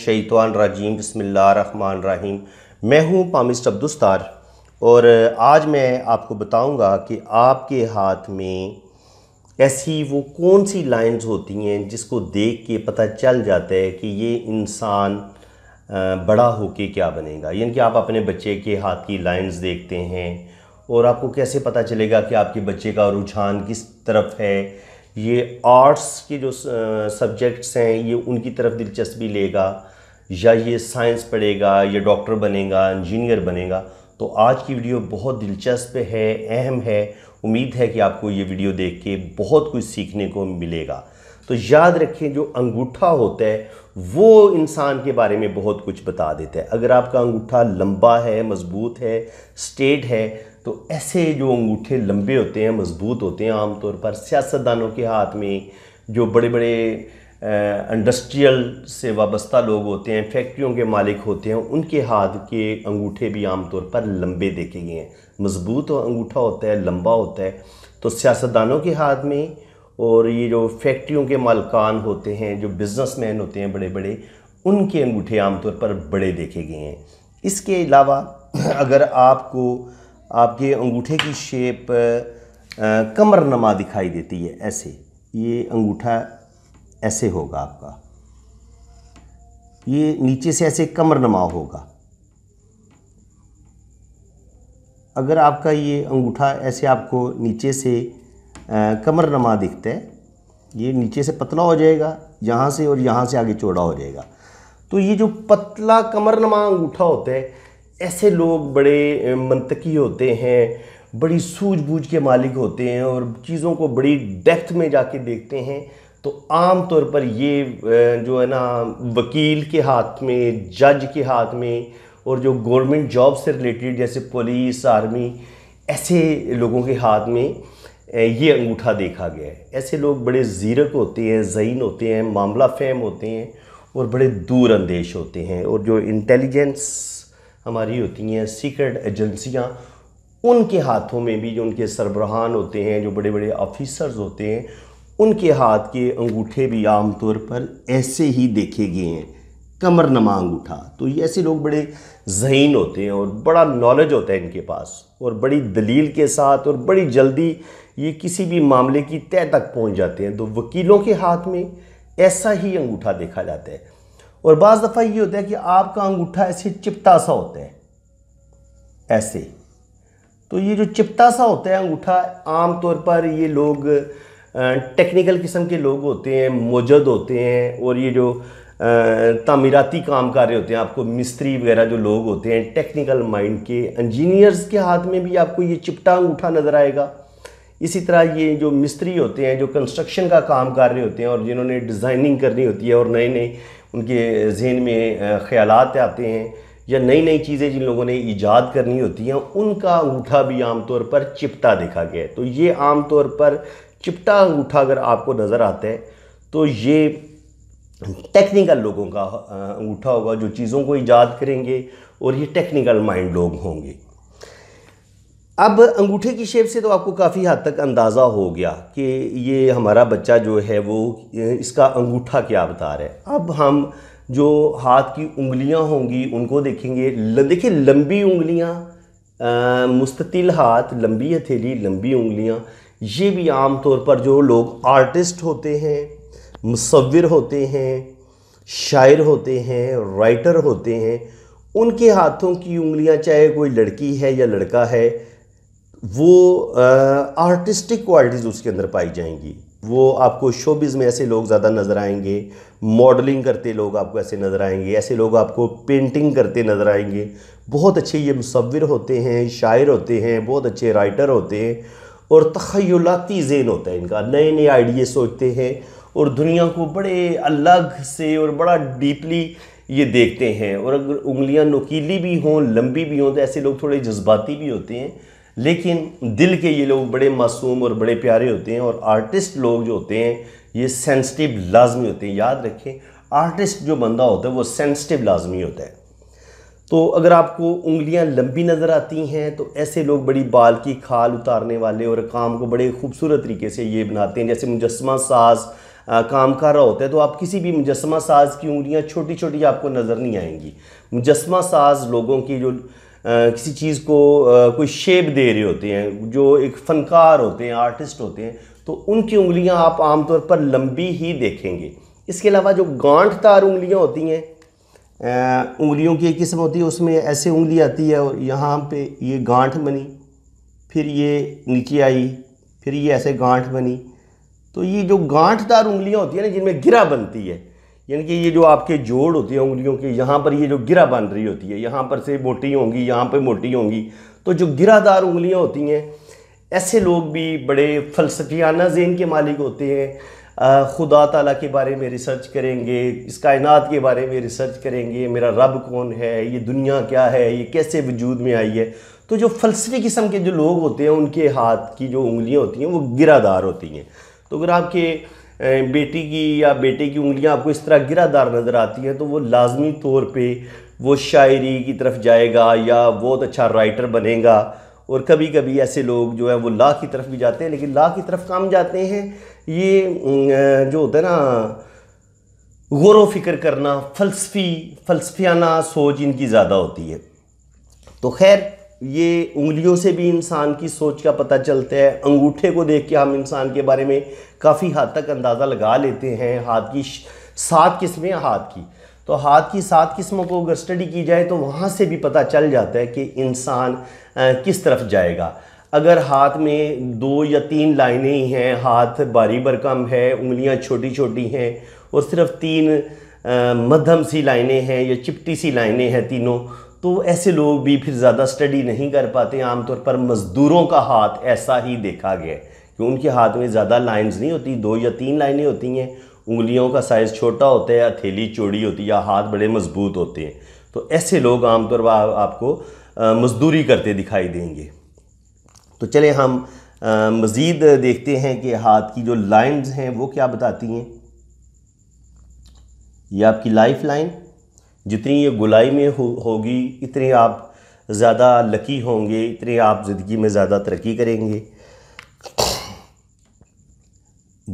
शैतान राजीम रहीम मैं हूं पामिस्ट अब्दुस्तार और आज मैं आपको बताऊंगा कि आपके हाथ में ऐसी वो कौन सी लाइंस होती हैं जिसको देख के पता चल जाता है कि ये इंसान बड़ा होके क्या बनेगा यानी कि आप अपने बच्चे के हाथ की लाइंस देखते हैं और आपको कैसे पता चलेगा कि आपके बच्चे का रुझान किस तरफ है ये आर्ट्स के जो सब्जेक्ट्स हैं ये उनकी तरफ दिलचस्पी लेगा या ये साइंस पढ़ेगा या डॉक्टर बनेगा इंजीनियर बनेगा तो आज की वीडियो बहुत दिलचस्प है अहम है उम्मीद है कि आपको ये वीडियो देख के बहुत कुछ सीखने को मिलेगा तो याद रखें जो अंगूठा होता है वो इंसान के बारे में बहुत कुछ बता देता है अगर आपका अंगूठा लंबा है मजबूत है स्टेट है तो ऐसे जो अंगूठे लंबे होते हैं मज़बूत होते हैं आमतौर पर सियासतदानों के हाथ में जो बड़े बड़े इंडस्ट्रियल से वाबस्ता लोग होते हैं फैक्ट्रियों के मालिक होते हैं उनके हाथ के अंगूठे भी आमतौर पर लंबे देखे गए हैं मज़बूत अंगूठा होता है लंबा होता है तो सियासतदानों के हाथ में और ये जो फैक्ट्रियों के मालकान होते हैं जो बिजनेसमैन होते हैं बड़े बड़े उनके अंगूठे आमतौर पर बड़े देखे गए हैं इसके अलावा अगर आपको आपके अंगूठे की शेप कमर नमा दिखाई देती है ऐसे ये अंगूठा ऐसे होगा आपका ये नीचे से ऐसे कमर नमा होगा अगर आपका ये अंगूठा ऐसे आपको नीचे से कमर नमा दिखता है ये नीचे से पतला हो जाएगा यहाँ से और यहाँ से आगे चौड़ा हो जाएगा तो ये जो पतला कमर नमा अंगूठा होता है ऐसे लोग बड़े मनतकी होते हैं बड़ी सूझबूझ के मालिक होते हैं और चीज़ों को बड़ी डेप्थ में जाके देखते हैं तो आम तौर पर ये जो है ना वकील के हाथ में जज के हाथ में और जो गवर्नमेंट जॉब से रिलेटेड जैसे पुलिस आर्मी ऐसे लोगों के हाथ में ये अंगूठा देखा गया है ऐसे लोग बड़े ज़ीरक होते हैं जहीन होते हैं मामला फेम होते हैं और बड़े दूर अंदेश होते हैं और जो इंटेलिजेंस हमारी होती हैं सीक्रेट एजेंसियाँ उनके हाथों में भी जो उनके सरबराहान होते हैं जो बड़े बड़े ऑफिसर्स होते हैं उनके हाथ के अंगूठे भी आम तौर पर ऐसे ही देखे गए हैं कमर नमा अंगूठा तो ये ऐसे लोग बड़े जहीन होते हैं और बड़ा नॉलेज होता है इनके पास और बड़ी दलील के साथ और बड़ी जल्दी ये किसी भी मामले की तय तक पहुंच जाते हैं तो वकीलों के हाथ में ऐसा ही अंगूठा देखा जाता है और बज़ दफ़ा ये होता है कि आपका अंगूठा ऐसे चिपटा सा होता है ऐसे तो ये जो चिपटा सा होता है अंगूठा आम तौर पर ये लोग टेक्निकल किस्म के लोग होते हैं मौजद होते हैं और ये जो तमीराती काम कर रहे होते हैं आपको मिस्त्री वगैरह जो लोग होते हैं टेक्निकल माइंड के इंजीनियर्स के हाथ में भी आपको ये चिपटा अंगूठा नज़र आएगा इसी तरह ये जो मिस्त्री होते हैं जो कंस्ट्रक्शन का काम कर रहे होते हैं और जिन्होंने डिज़ाइनिंग करनी होती है और नए नए उनके जहन में ख्याल आते हैं या नई नई चीज़ें जिन लोगों ने ईजाद करनी होती हैं उनका अंगूठा भी आमतौर पर चिपटा देखा गया है तो ये आमतौर पर चिपटा अंगूठा अगर आपको नज़र आता है तो ये टेक्निकल लोगों का अंगूठा होगा जो चीज़ों को ईजाद करेंगे और ये टेक्निकल माइंड लोग होंगे अब अंगूठे की शेप से तो आपको काफ़ी हद तक अंदाज़ा हो गया कि ये हमारा बच्चा जो है वो इसका अंगूठा क्या बता रहा है अब हम जो हाथ की उंगलियां होंगी उनको देखेंगे देखिए लंबी उंगलियां मुस्ततिल हाथ लंबी हथेली लंबी उंगलियां ये भी आम तौर पर जो लोग आर्टिस्ट होते हैं मुसविर होते हैं शायर होते हैं राइटर होते हैं उनके हाथों की उंगलियां चाहे कोई लड़की है या लड़का है वो आर्टिस्टिक क्वालिटीज़ उसके अंदर पाई जाएंगी वो आपको शोबिज़ में ऐसे लोग ज़्यादा नज़र आएंगे मॉडलिंग करते लोग आपको ऐसे नज़र आएंगे ऐसे लोग आपको पेंटिंग करते नज़र आएंगे बहुत अच्छे ये मुसविर होते हैं शायर होते हैं बहुत अच्छे राइटर होते हैं और तखयलाती जेन होता है इनका नए नए आइडिए सोचते हैं और दुनिया को बड़े अलग से और बड़ा डीपली ये देखते हैं और अगर उंगलियां नुकीली भी हों लंबी भी हों तो ऐसे लोग थोड़े जज्बाती भी होते हैं लेकिन दिल के ये लोग बड़े मासूम और बड़े प्यारे होते हैं और आर्टिस्ट लोग जो होते हैं ये सेंसिटिव लाजमी होते हैं याद रखें आर्टिस्ट जो बंदा होता है वो सेंसिटिव लाजमी होता है तो अगर आपको उंगलियां लंबी नज़र आती हैं तो ऐसे लोग बड़ी बाल की खाल उतारने वाले और काम को बड़े खूबसूरत तरीके से ये बनाते हैं जैसे मुजस्मा साज आ, काम कर रहा होता है तो आप किसी भी मुजस्मा साज की उंगलियाँ छोटी छोटी आपको नज़र नहीं आएंगी मुजस्मा साज लोगों की जो किसी चीज़ को कोई शेप दे रहे होते हैं जो एक फ़नकार होते हैं आर्टिस्ट होते हैं तो उनकी उंगलियां आप आमतौर पर लंबी ही देखेंगे इसके अलावा जो गांठ तार उंगलियाँ होती हैं उंगलियों की एक किस्म होती है उसमें ऐसे उंगली आती है और यहाँ पे ये गांठ बनी फिर ये नीचे आई फिर ये ऐसे गांठ बनी तो ये जो गांठ तार उंगलियाँ होती हैं ना जिनमें गिरा बनती है यानी कि ये जो आपके जोड़ होते हैं उंगलियों के यहाँ पर ये जो गिरा बन रही होती है यहाँ पर से मोटी होंगी यहाँ पर मोटी होंगी तो जो गिरादार उंगलियाँ होती हैं ऐसे लोग भी बड़े फलसफियाना जेन के मालिक होते हैं खुदा ताला के बारे में रिसर्च करेंगे इस कायनात के बारे में रिसर्च करेंगे मेरा रब कौन है ये दुनिया क्या है ये कैसे वजूद में आई है तो जो फलसफी किस्म के जो लोग होते हैं उनके हाथ की जो उंगलियाँ होती हैं वो गिरादार होती हैं तो अगर आपके बेटी की या बेटे की उंगलियां आपको इस तरह गिरादार नज़र आती हैं तो वो लाजमी तौर पे वो शायरी की तरफ जाएगा या बहुत अच्छा राइटर बनेगा और कभी कभी ऐसे लोग जो है वो ला की तरफ भी जाते हैं लेकिन ला की तरफ कम जाते हैं ये जो होता है ना गौर फिक्र करना फ़लसफ़ी फ़लसफियाना सोच इनकी ज़्यादा होती है तो खैर ये उंगलियों से भी इंसान की सोच का पता चलता है अंगूठे को देख के हम इंसान के बारे में काफ़ी हद तक अंदाज़ा लगा लेते हैं हाथ की सात किस्में हाथ की तो हाथ की सात किस्मों को अगर स्टडी की जाए तो वहाँ से भी पता चल जाता है कि इंसान किस तरफ जाएगा अगर हाथ में दो या तीन लाइनें ही हैं हाथ बारी बरकम है उंगलियाँ छोटी छोटी हैं और सिर्फ तीन मध्यम सी लाइनें हैं या चिपटी सी लाइनें हैं तीनों तो ऐसे लोग भी फिर ज़्यादा स्टडी नहीं कर पाते आमतौर पर मज़दूरों का हाथ ऐसा ही देखा गया कि उनके हाथ में ज़्यादा लाइंस नहीं होती दो या तीन लाइनें होती हैं उंगलियों का साइज़ छोटा होता है या थैली चौड़ी होती है या हाथ बड़े मजबूत होते हैं तो ऐसे लोग आमतौर पर आपको मजदूरी करते दिखाई देंगे तो चले हम आ, मज़ीद देखते हैं कि हाथ की जो लाइंस हैं वो क्या बताती हैं ये आपकी लाइफ लाइन जितनी ये गुलाई में हो होगी इतने आप ज़्यादा लकी होंगे इतने आप ज़िंदगी में ज़्यादा तरक्की करेंगे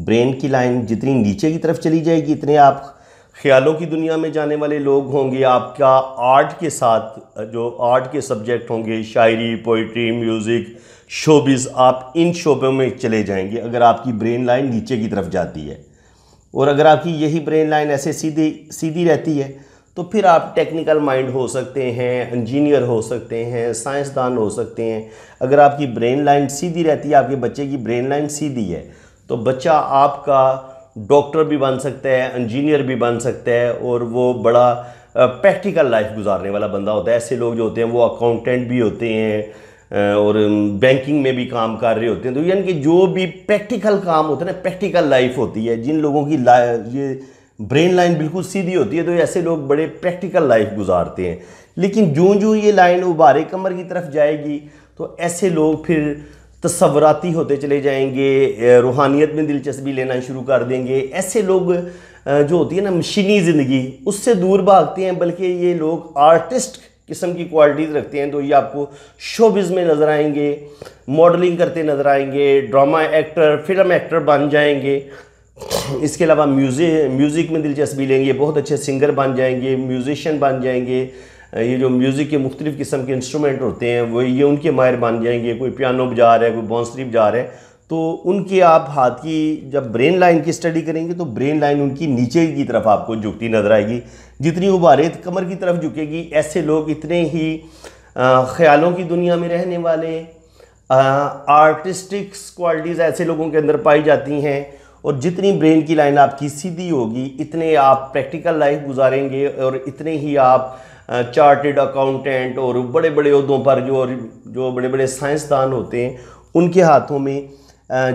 ब्रेन की लाइन जितनी नीचे की तरफ चली जाएगी इतने आप ख्यालों की दुनिया में जाने वाले लोग होंगे आपका आर्ट के साथ जो आर्ट के सब्जेक्ट होंगे शायरी पोइट्री म्यूज़िक शोबिस आप इन शोबों में चले जाएंगे अगर आपकी ब्रेन लाइन नीचे की तरफ जाती है और अगर आपकी यही ब्रेन लाइन ऐसे सीधी सीधी रहती है तो फिर आप टेक्निकल माइंड हो सकते हैं इंजीनियर हो सकते हैं साइंसदान हो सकते हैं अगर आपकी ब्रेन लाइन सीधी रहती है आपके बच्चे की ब्रेन लाइन सीधी है तो बच्चा आपका डॉक्टर भी बन सकता है इंजीनियर भी बन सकता है और वो बड़ा प्रैक्टिकल लाइफ गुजारने वाला बंदा होता है ऐसे लोग जो होते हैं वो अकाउंटेंट भी होते हैं और बैंकिंग में भी काम कर रहे होते हैं तो यानी कि जो भी प्रैक्टिकल काम होता है ना प्रैक्टिकल लाइफ होती है जिन लोगों की ये ब्रेन लाइन बिल्कुल सीधी होती है तो ऐसे लोग बड़े प्रैक्टिकल लाइफ गुजारते हैं लेकिन जूँ जूँ ये लाइन उबारे कमर की तरफ जाएगी तो ऐसे लोग फिर तस्वराती होते चले जाएंगे रूहानियत में दिलचस्पी लेना शुरू कर देंगे ऐसे लोग जो होती है ना मशीनी ज़िंदगी उससे दूर भागते हैं बल्कि ये लोग आर्टिस्ट किस्म की क्वालिटीज़ रखते हैं तो ये आपको शोबिज़ में नज़र आएंगे मॉडलिंग करते नज़र आएंगे ड्रामा एक्टर फिल्म एक्टर बन जाएंगे इसके अलावा म्यूजिक म्यूज़िक में दिलचस्पी लेंगे बहुत अच्छे सिंगर बन जाएंगे म्यूजिशियन बन जाएंगे ये जो म्यूज़िक के मुख्तलिफ़ किस्म के इंस्ट्रूमेंट होते हैं वो ये उनके माहिर बन जाएंगे कोई पियानो बजा रहा है कोई बॉन्सरी बजा रहा है तो उनके आप हाथ की जब ब्रेन लाइन की स्टडी करेंगे तो ब्रेन लाइन उनकी नीचे की तरफ आपको झुकती नज़र आएगी जितनी उबारे कमर की तरफ झुकेगी ऐसे लोग इतने ही ख्यालों की दुनिया में रहने वाले आर्टिस्टिक्स क्वालिटीज़ ऐसे लोगों के अंदर पाई जाती हैं और जितनी ब्रेन की लाइन आपकी सीधी होगी इतने आप प्रैक्टिकल लाइफ गुजारेंगे और इतने ही आप चार्टेड अकाउंटेंट और बड़े बड़े उहदों पर जो जो बड़े बड़े साइंसदान होते हैं उनके हाथों में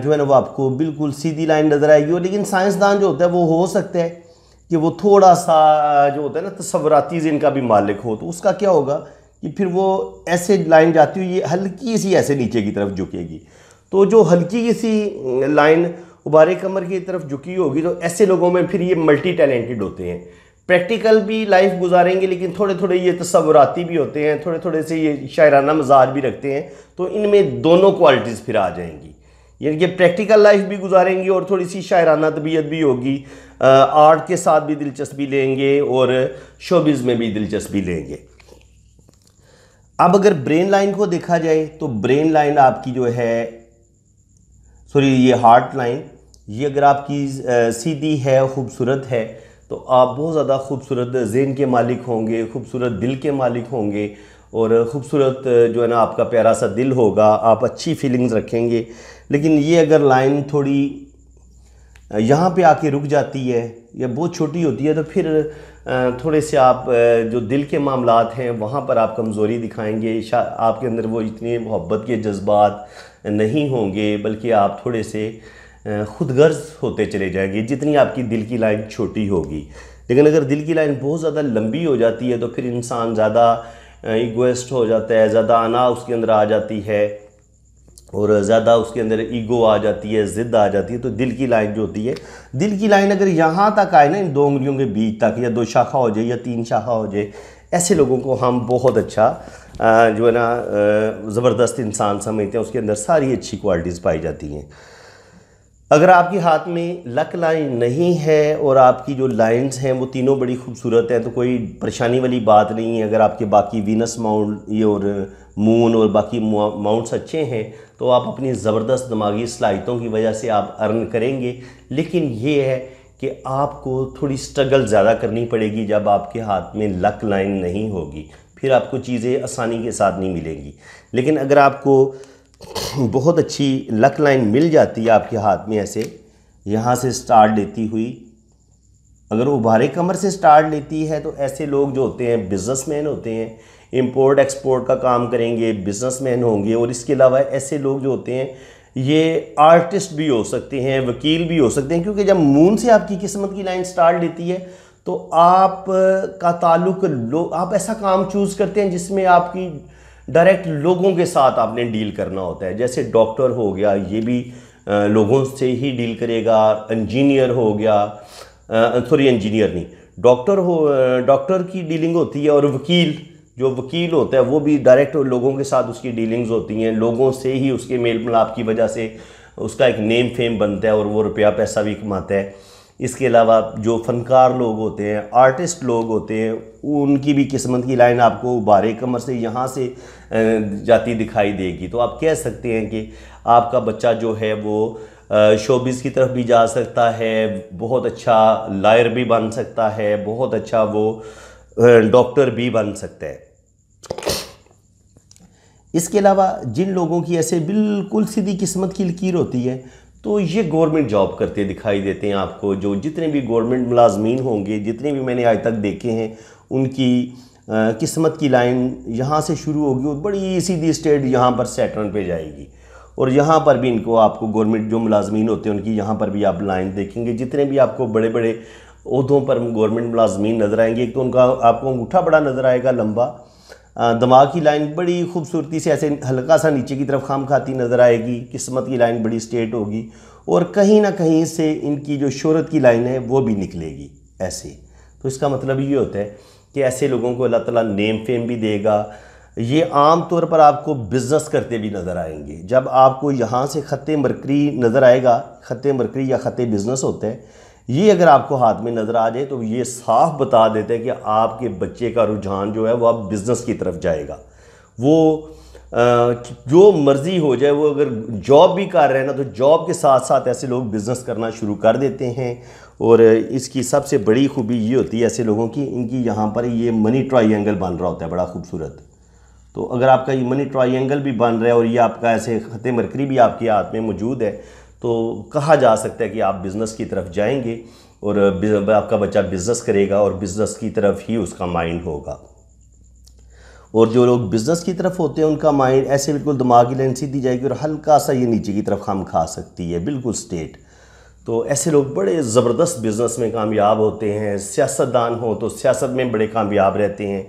जो है ना वो आपको बिल्कुल सीधी लाइन नज़र आएगी और लेकिन साइंसदान जो होता है वो हो सकता है कि वो थोड़ा सा जो होता है ना तस्वराती जिन का भी मालिक हो तो उसका क्या होगा कि फिर वो ऐसे लाइन जाती हुई ये हल्की सी ऐसे नीचे की तरफ झुकेगी तो जो हल्की सी लाइन उबारे कमर की तरफ झुकी होगी तो ऐसे लोगों में फिर ये मल्टी टैलेंटेड होते हैं प्रैक्टिकल भी लाइफ गुजारेंगे लेकिन थोड़े थोड़े ये तस्वुराती भी होते हैं थोड़े थोड़े से ये शायराना मजाज भी रखते हैं तो इनमें दोनों क्वालिटीज़ फिर आ जाएंगी यानी कि प्रैक्टिकल लाइफ भी गुजारेंगे और थोड़ी सी शायराना तबीयत भी होगी आर्ट के साथ भी दिलचस्पी लेंगे और शोबिज़ में भी दिलचस्पी लेंगे अब अगर ब्रेन लाइन को देखा जाए तो ब्रेन लाइन आपकी जो है सॉरी ये हार्ट लाइन ये अगर आपकी सीधी है खूबसूरत है तो आप बहुत ज़्यादा खूबसूरत जेन के मालिक होंगे खूबसूरत दिल के मालिक होंगे और ख़ूबसूरत जो है ना आपका प्यारा सा दिल होगा आप अच्छी फीलिंग्स रखेंगे लेकिन ये अगर लाइन थोड़ी यहाँ पे आके रुक जाती है या बहुत छोटी होती है तो फिर थोड़े से आप जो दिल के मामलात हैं वहाँ पर आप कमज़ोरी दिखाएंगे आपके अंदर वो इतने मोहब्बत के जज्बात नहीं होंगे बल्कि आप थोड़े से खुदगर्ज होते चले जाएंगे जितनी आपकी दिल की लाइन छोटी होगी लेकिन अगर दिल की लाइन बहुत ज़्यादा लंबी हो जाती है तो फिर इंसान ज़्यादा ईगोइस्ट हो जाता है ज़्यादा आना उसके अंदर आ जाती है और ज़्यादा उसके अंदर ईगो आ जाती है ज़िद्द आ जाती है तो दिल की लाइन जो होती है दिल की लाइन अगर यहाँ तक आए ना इन दो उंगलियों के बीच तक या दो शाखा हो जाए या तीन शाखा हो जाए ऐसे लोगों को हम बहुत अच्छा जो है ना ज़बरदस्त इंसान समझते हैं उसके अंदर सारी अच्छी क्वालिटीज़ पाई जाती हैं अगर आपके हाथ में लक लाइन नहीं है और आपकी जो लाइंस हैं वो तीनों बड़ी खूबसूरत हैं तो कोई परेशानी वाली बात नहीं है अगर आपके बाकी वीनस माउंट ये और मून और बाकी माउंट्स अच्छे हैं तो आप अपनी ज़बरदस्त दिमागी सलाहितों की वजह से आप अर्न करेंगे लेकिन ये है कि आपको थोड़ी स्ट्रगल ज़्यादा करनी पड़ेगी जब आपके हाथ में लक लाइन नहीं होगी फिर आपको चीज़ें आसानी के साथ नहीं मिलेंगी लेकिन अगर आपको बहुत अच्छी लक लाइन मिल जाती है आपके हाथ में ऐसे यहाँ से स्टार्ट लेती हुई अगर वो कमर से स्टार्ट लेती है तो ऐसे लोग जो होते हैं बिजनेसमैन होते हैं इंपोर्ट एक्सपोर्ट का काम करेंगे बिजनेसमैन होंगे और इसके अलावा ऐसे लोग जो होते हैं ये आर्टिस्ट भी हो सकते हैं वकील भी हो सकते हैं क्योंकि जब मून से आपकी किस्मत की लाइन स्टार्ट लेती है तो आप का ताल्लुक आप ऐसा काम चूज़ करते हैं जिसमें आपकी डायरेक्ट लोगों के साथ आपने डील करना होता है जैसे डॉक्टर हो गया ये भी लोगों से ही डील करेगा इंजीनियर हो गया सॉरी इंजीनियर नहीं डॉक्टर हो डॉक्टर की डीलिंग होती है और वकील जो वकील होता है वो भी डायरेक्ट लोगों के साथ उसकी डीलिंग्स होती हैं लोगों से ही उसके मेल मिलाप की वजह से उसका एक नेम फेम बनता है और वो रुपया पैसा भी कमाता है इसके अलावा जो फनकार लोग होते हैं आर्टिस्ट लोग होते हैं उनकी भी किस्मत की लाइन आपको बारे कमर से यहाँ से जाती दिखाई देगी तो आप कह सकते हैं कि आपका बच्चा जो है वो शोबिस की तरफ भी जा सकता है बहुत अच्छा लायर भी बन सकता है बहुत अच्छा वो डॉक्टर भी बन सकता है इसके अलावा जिन लोगों की ऐसे बिल्कुल सीधी किस्मत की लकीर होती है तो ये गवर्नमेंट जॉब करते दिखाई देते हैं आपको जो जितने भी गवर्नमेंट मुलाजमीन होंगे जितने भी मैंने आज तक देखे हैं उनकी किस्मत की लाइन यहाँ से शुरू होगी और बड़ी सीधी स्टेट यहाँ पर सैटर्न पे जाएगी और यहाँ पर भी इनको आपको गवर्नमेंट जो मुलाजमीन होते हैं उनकी यहाँ पर भी आप लाइन देखेंगे जितने भी आपको बड़े बड़े उहदों पर गवर्नमेंट मुलाजमीन नज़र आएंगे एक तो उनका आपको अंगूठा बड़ा नज़र आएगा लंबा दिमाग की लाइन बड़ी खूबसूरती से ऐसे हल्का सा नीचे की तरफ खाम खाती नज़र आएगी किस्मत की लाइन बड़ी स्ट्रेट होगी और कहीं ना कहीं से इनकी जो शहरत की लाइन है वो भी निकलेगी ऐसे तो इसका मतलब ये होता है कि ऐसे लोगों को अल्लाह ताला नेम फेम भी देगा ये आम तौर पर आपको बिज़नेस करते भी नज़र आएंगे जब आपको यहाँ से ख़त मरकरी नज़र आएगा ख़त मरकरी या ख़त बिज़नेस होते हैं ये अगर आपको हाथ में नज़र आ जाए तो ये साफ बता देते हैं कि आपके बच्चे का रुझान जो है वो अब बिज़नेस की तरफ जाएगा वो जो मर्ज़ी हो जाए वो अगर जॉब भी कर रहे हैं ना तो जॉब के साथ साथ ऐसे लोग बिज़नेस करना शुरू कर देते हैं और इसकी सबसे बड़ी खूबी ये होती है ऐसे लोगों की इनकी यहाँ पर ये मनी ट्राइंगल बन रहा होता है बड़ा खूबसूरत तो अगर आपका ये मनी ट्राइंगल भी बन रहा है और ये आपका ऐसे ख़त मरकरी भी आपके हाथ में मौजूद है तो कहा जा सकता है कि आप बिज़नेस की तरफ जाएंगे और आपका बच्चा बिज़नेस करेगा और बिज़नेस की तरफ ही उसका माइंड होगा और जो लोग बिज़नेस की तरफ होते हैं उनका माइंड ऐसे बिल्कुल दिमाग की लेंसी दी जाएगी और हल्का सा ये नीचे की तरफ हम खा सकती है बिल्कुल स्टेट तो ऐसे लोग बड़े ज़बरदस्त बिज़नेस में कामयाब होते हैं सियासतदान हो तो सियासत में बड़े कामयाब रहते हैं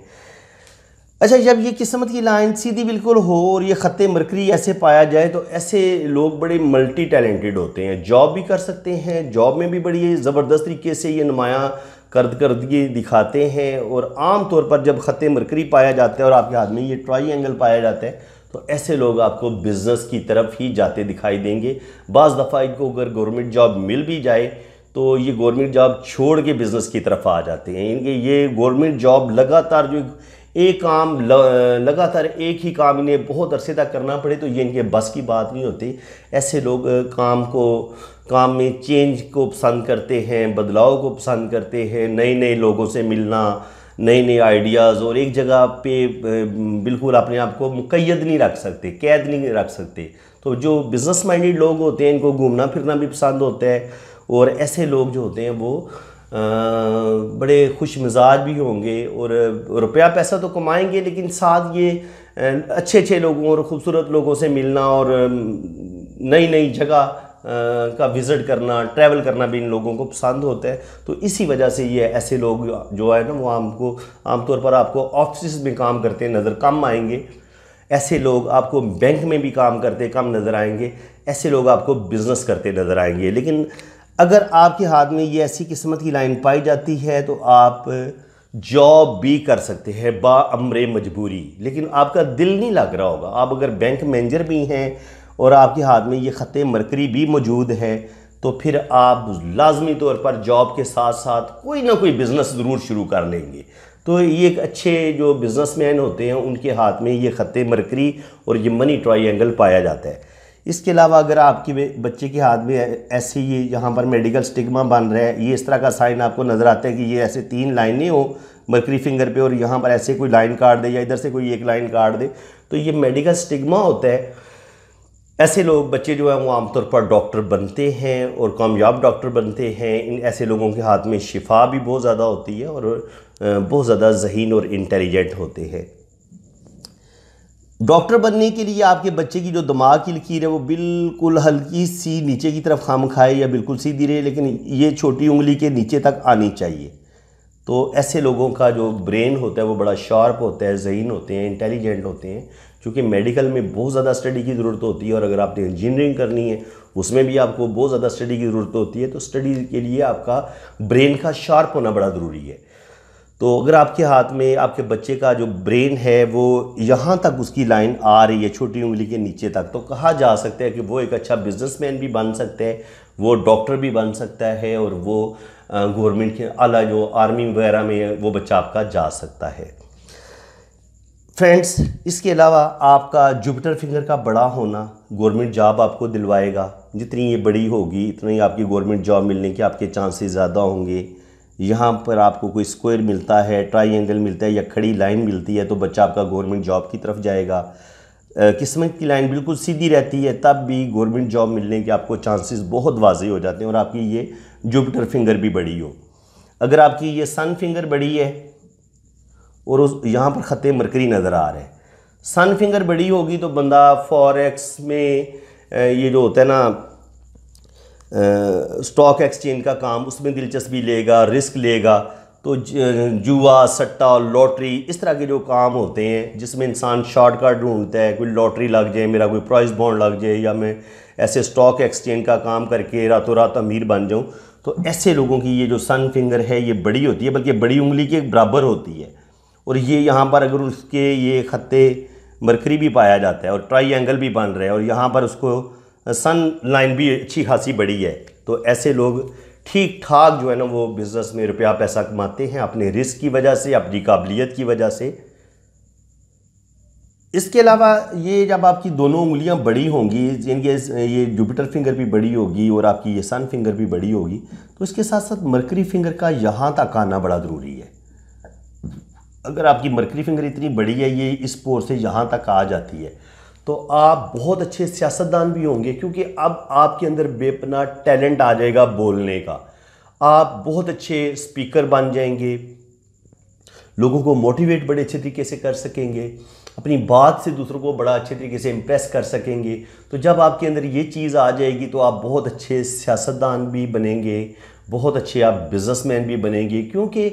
अच्छा जब ये किस्मत की लाइन सीधी बिल्कुल हो और ये ख़त मरकरी ऐसे पाया जाए तो ऐसे लोग बड़े मल्टी टैलेंटेड होते हैं जॉब भी कर सकते हैं जॉब में भी बड़ी ज़बरदस्त तरीके से ये नुमाया करद करदगी दिखाते हैं और आम तौर पर जब ख़त मरकरी पाया जाता है और आपके हाथ में ये ट्राई एंगल पाया जाता है तो ऐसे लोग आपको बिज़नेस की तरफ ही जाते दिखाई देंगे बज़ दफ़ा इनको अगर गवर्नमेंट जॉब मिल भी जाए तो ये गवर्नमेंट जॉब छोड़ के बिज़नेस की तरफ आ जाते हैं इनके ये गवर्नमेंट जॉब लगातार जो एक काम लगातार एक ही काम इन्हें बहुत अरसे तक करना पड़े तो ये इनके बस की बात नहीं होती ऐसे लोग काम को काम में चेंज को पसंद करते हैं बदलाव को पसंद करते हैं नए नए लोगों से मिलना नए नए आइडियाज़ और एक जगह पे बिल्कुल अपने आप को मुकैद नहीं रख सकते कैद नहीं रख सकते तो जो बिज़नेस माइंडेड लोग होते हैं इनको घूमना फिरना भी पसंद होता है और ऐसे लोग जो होते हैं वो बड़े खुश मिजाज भी होंगे और रुपया पैसा तो कमाएंगे लेकिन साथ ये अच्छे अच्छे लोगों और ख़ूबसूरत लोगों से मिलना और नई नई जगह का विज़िट करना ट्रैवल करना भी इन लोगों को पसंद होता है तो इसी वजह से ये ऐसे लोग जो है ना वो आपको आमतौर पर आपको ऑफिस में काम करते नज़र कम आएंगे ऐसे लोग आपको बैंक में भी काम करते कम नज़र आएंगे ऐसे लोग आपको बिज़नेस करते नज़र आएंगे लेकिन अगर आपके हाथ में ये ऐसी किस्मत की लाइन पाई जाती है तो आप जॉब भी कर सकते हैं बा अमरे मजबूरी लेकिन आपका दिल नहीं लग रहा होगा आप अगर बैंक मैनेजर भी हैं और आपके हाथ में ये ख़त मरकरी भी मौजूद है तो फिर आप लाजमी तौर पर जॉब के साथ साथ कोई ना कोई बिज़नेस ज़रूर शुरू कर लेंगे तो ये एक अच्छे जो बिज़नेस मैन होते हैं उनके हाथ में ये ख़त मरकरी और ये मनी ट्राई एंगल पाया जाता है इसके अलावा अगर आपकी बच्चे के हाथ में ऐसे ये यहाँ पर मेडिकल स्टिग्मा बन रहा है ये इस तरह का साइन आपको नज़र आता है कि ये ऐसे तीन नहीं हो मरकरी फिंगर पे और यहाँ पर ऐसे कोई लाइन काट दे या इधर से कोई एक लाइन काट दे तो ये मेडिकल स्टिग्मा होता है ऐसे लोग बच्चे जो हैं वो आमतौर पर डॉक्टर बनते हैं और कामयाब डॉक्टर बनते हैं इन ऐसे लोगों के हाथ में शिफा भी बहुत ज़्यादा होती है और बहुत ज़्यादा जहीन और इंटेलिजेंट होते हैं डॉक्टर बनने के लिए आपके बच्चे की जो दिमाग की लकीर है वो बिल्कुल हल्की सी नीचे की तरफ खाम खाए या बिल्कुल सीधी रहे लेकिन ये छोटी उंगली के नीचे तक आनी चाहिए तो ऐसे लोगों का जो ब्रेन होता है वो बड़ा शार्प होता है जहीन होते हैं इंटेलिजेंट होते हैं क्योंकि मेडिकल में बहुत ज़्यादा स्टडी की ज़रूरत होती है और अगर आपने इंजीनियरिंग करनी है उसमें भी आपको बहुत ज़्यादा स्टडी की ज़रूरत होती है तो स्टडी के लिए आपका ब्रेन का शार्प होना बड़ा ज़रूरी है तो अगर आपके हाथ में आपके बच्चे का जो ब्रेन है वो यहाँ तक उसकी लाइन आ रही है छोटी उंगली के नीचे तक तो कहा जा सकता है कि वो एक अच्छा बिजनेसमैन भी बन सकते हैं वो डॉक्टर भी बन सकता है और वो गवर्नमेंट के अला जो आर्मी वगैरह में वो बच्चा आपका जा सकता है फ्रेंड्स इसके अलावा आपका जुपिटर फिंगर का बड़ा होना गवर्नमेंट जॉब आपको दिलवाएगा जितनी ये बड़ी होगी इतनी आपकी गवर्नमेंट जॉब मिलने के आपके चांसेस ज़्यादा होंगे यहाँ पर आपको कोई स्क्वायर मिलता है ट्राइंगल मिलता है या खड़ी लाइन मिलती है तो बच्चा आपका गवर्नमेंट जॉब की तरफ जाएगा किस्मत की लाइन बिल्कुल सीधी रहती है तब भी गवर्नमेंट जॉब मिलने के आपको चांसेस बहुत वाजे हो जाते हैं और आपकी ये जुपिटर फिंगर भी बड़ी हो अगर आपकी ये सन फिंगर बड़ी है और उस यहाँ पर ख़त मरकरी नज़र आ रहे हैं सन फिंगर बड़ी होगी तो बंदा फॉरेक्स में ये जो होता है ना स्टॉक एक्सचेंज का काम उसमें दिलचस्पी लेगा रिस्क लेगा तो जुआ सट्टा लॉटरी इस तरह के जो काम होते हैं जिसमें इंसान शॉर्टकट ढूंढता है कोई लॉटरी लग जाए मेरा कोई प्राइस बॉन्ड लग जाए या मैं ऐसे स्टॉक एक्सचेंज का काम करके रातों रात अमीर बन जाऊँ तो ऐसे लोगों की ये जो सन फिंगर है ये बड़ी होती है बल्कि बड़ी उंगली के बराबर होती है और ये यहाँ पर अगर उसके ये खत्ते मरकरी भी पाया जाता है और ट्राई एंगल भी बन रहे हैं और यहाँ पर उसको सन लाइन भी अच्छी खासी बड़ी है तो ऐसे लोग ठीक ठाक जो है ना वो बिज़नेस में रुपया पैसा कमाते हैं अपने रिस्क की वजह से अपनी काबिलियत की वजह से इसके अलावा ये जब आपकी दोनों उंगलियां बड़ी होंगी इनके ये जुपिटर फिंगर भी बड़ी होगी और आपकी ये सन फिंगर भी बड़ी होगी तो इसके साथ साथ मरकरी फिंगर का यहाँ तक आना बड़ा ज़रूरी है अगर आपकी मरकरी फिंगर इतनी बड़ी है ये इस पोर से यहाँ तक आ जाती है तो आप बहुत अच्छे सियासतदान भी होंगे क्योंकि अब आपके अंदर बेपना टैलेंट आ जाएगा बोलने का आप बहुत अच्छे स्पीकर बन जाएंगे लोगों को मोटिवेट बड़े अच्छे तरीके से कर सकेंगे अपनी बात से दूसरों को बड़ा अच्छे तरीके से इम्प्रेस कर सकेंगे तो जब आपके अंदर ये चीज़ आ जाएगी तो आप बहुत अच्छे सियासतदान भी बनेंगे बहुत अच्छे आप बिजनेसमैन भी बनेंगे क्योंकि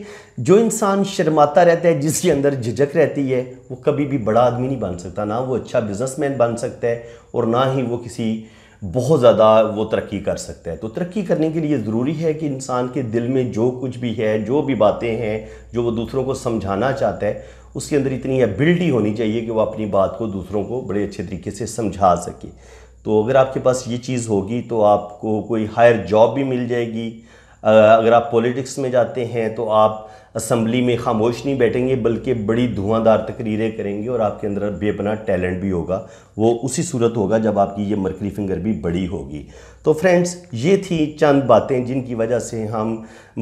जो इंसान शर्माता रहता है जिसके अंदर झिझक रहती है वो कभी भी बड़ा आदमी नहीं बन सकता ना वो अच्छा बिजनेसमैन बन सकता है और ना ही वो किसी बहुत ज़्यादा वो तरक्की कर सकता है तो तरक्की करने के लिए ज़रूरी है कि इंसान के दिल में जो कुछ भी है जो भी बातें हैं जो वो दूसरों को समझाना चाहता है उसके अंदर इतनी एबिलिटी होनी चाहिए कि वो अपनी बात को दूसरों को बड़े अच्छे तरीके से समझा सके तो अगर आपके पास ये चीज़ होगी तो आपको कोई हायर जॉब भी मिल जाएगी अगर आप पॉलिटिक्स में जाते हैं तो आप असम्बली में खामोश नहीं बैठेंगे बल्कि बड़ी धुआंधार तकरीरें करेंगे और आपके अंदर बेपना टैलेंट भी होगा वो उसी सूरत होगा जब आपकी ये मरकरी फिंगर भी बड़ी होगी तो फ्रेंड्स ये थी चंद बातें जिनकी वजह से हम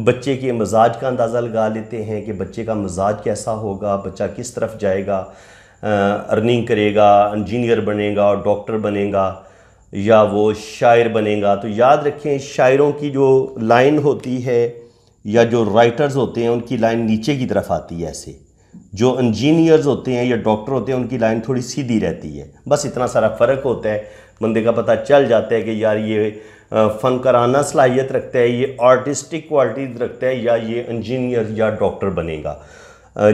बच्चे के मजाज का अंदाज़ा लगा लेते हैं कि बच्चे का मजाज कैसा होगा बच्चा किस तरफ जाएगा अर्निंग करेगा इंजीनियर बनेगा डॉक्टर बनेगा या वो शायर बनेगा तो याद रखें शायरों की जो लाइन होती है या जो राइटर्स होते हैं उनकी लाइन नीचे की तरफ आती है ऐसे जो इंजीनियर्स होते हैं या डॉक्टर होते हैं उनकी लाइन थोड़ी सीधी रहती है बस इतना सारा फ़र्क होता है बंदे का पता चल जाता है कि यार ये फनकाराना सलाहियत रखता है ये आर्टिस्टिक क्वालिटी रखता है या ये इंजीनियर या डॉक्टर बनेगा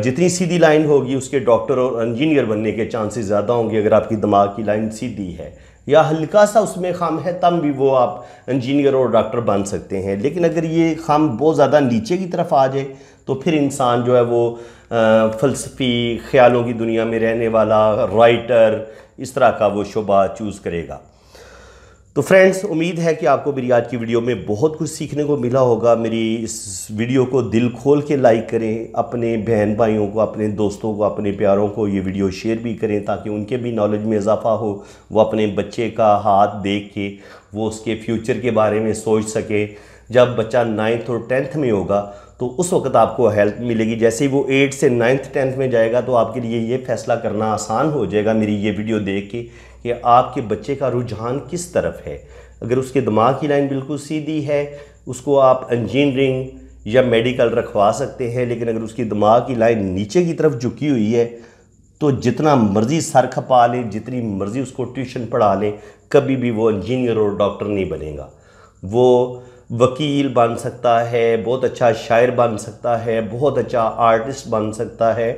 जितनी सीधी लाइन होगी उसके डॉक्टर और इंजीनियर बनने के चांसेस ज़्यादा होंगे अगर आपकी दिमाग की लाइन सीधी है या हल्का सा उसमें खाम है तब भी वो आप इंजीनियर और डॉक्टर बन सकते हैं लेकिन अगर ये खाम बहुत ज़्यादा नीचे की तरफ आ जाए तो फिर इंसान जो है वो फ़लसफ़ी ख्यालों की दुनिया में रहने वाला राइटर इस तरह का वो शोबा चूज़ करेगा तो फ्रेंड्स उम्मीद है कि आपको मेरी आज की वीडियो में बहुत कुछ सीखने को मिला होगा मेरी इस वीडियो को दिल खोल के लाइक करें अपने बहन भाइयों को अपने दोस्तों को अपने प्यारों को ये वीडियो शेयर भी करें ताकि उनके भी नॉलेज में इजाफा हो वो अपने बच्चे का हाथ देख के वो उसके फ्यूचर के बारे में सोच सके जब बच्चा नाइन्थ और टेंथ में होगा तो उस वक्त आपको हेल्प मिलेगी जैसे ही वो एट्थ से नाइन्थ टेंथ में जाएगा तो आपके लिए ये फैसला करना आसान हो जाएगा मेरी ये वीडियो देख के कि आपके बच्चे का रुझान किस तरफ है अगर उसके दिमाग की लाइन बिल्कुल सीधी है उसको आप इंजीनियरिंग या मेडिकल रखवा सकते हैं लेकिन अगर उसकी दिमाग की लाइन नीचे की तरफ झुकी हुई है तो जितना मर्ज़ी सर खपा लें जितनी मर्ज़ी उसको ट्यूशन पढ़ा लें कभी भी वो इंजीनियर और डॉक्टर नहीं बनेगा वो वकील बन सकता है बहुत अच्छा शायर बन सकता है बहुत अच्छा आर्टिस्ट बन सकता है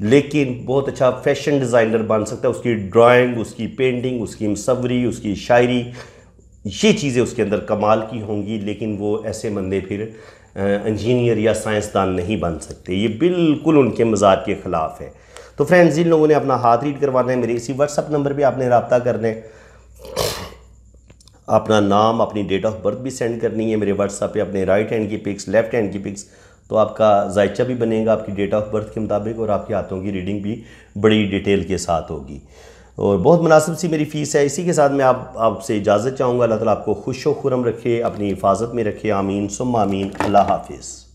लेकिन बहुत अच्छा फैशन डिज़ाइनर बन सकता है उसकी ड्राइंग उसकी पेंटिंग उसकी मसवरी उसकी शायरी ये चीज़ें उसके अंदर कमाल की होंगी लेकिन वो ऐसे बंदे फिर इंजीनियर या साइंसदान नहीं बन सकते ये बिल्कुल उनके मजाक के ख़िलाफ़ है तो फ्रेंड्स जिन लोगों ने अपना हाथ रीड करवाना है मेरे इसी व्हाट्सअप नंबर पर आपने रबता करना है अपना नाम अपनी डेट ऑफ बर्थ भी सेंड करनी है मेरे व्हाट्सअप पे अपने राइट हैंड की पिक्स लेफ्ट हैंड की पिक्स तो आपका जायचा भी बनेगा आपकी डेट ऑफ बर्थ के मुताबिक और आपके हाथों की रीडिंग भी बड़ी डिटेल के साथ होगी और बहुत मुनासिब सी मेरी फ़ीस है इसी के साथ मैं आप आपसे इजाज़त चाहूँगा अल्लाह ताला आपको खुश व खुरम रखे अपनी हिफाजत में रखे आमीन सुम आमीन अल्लाह हाफिज़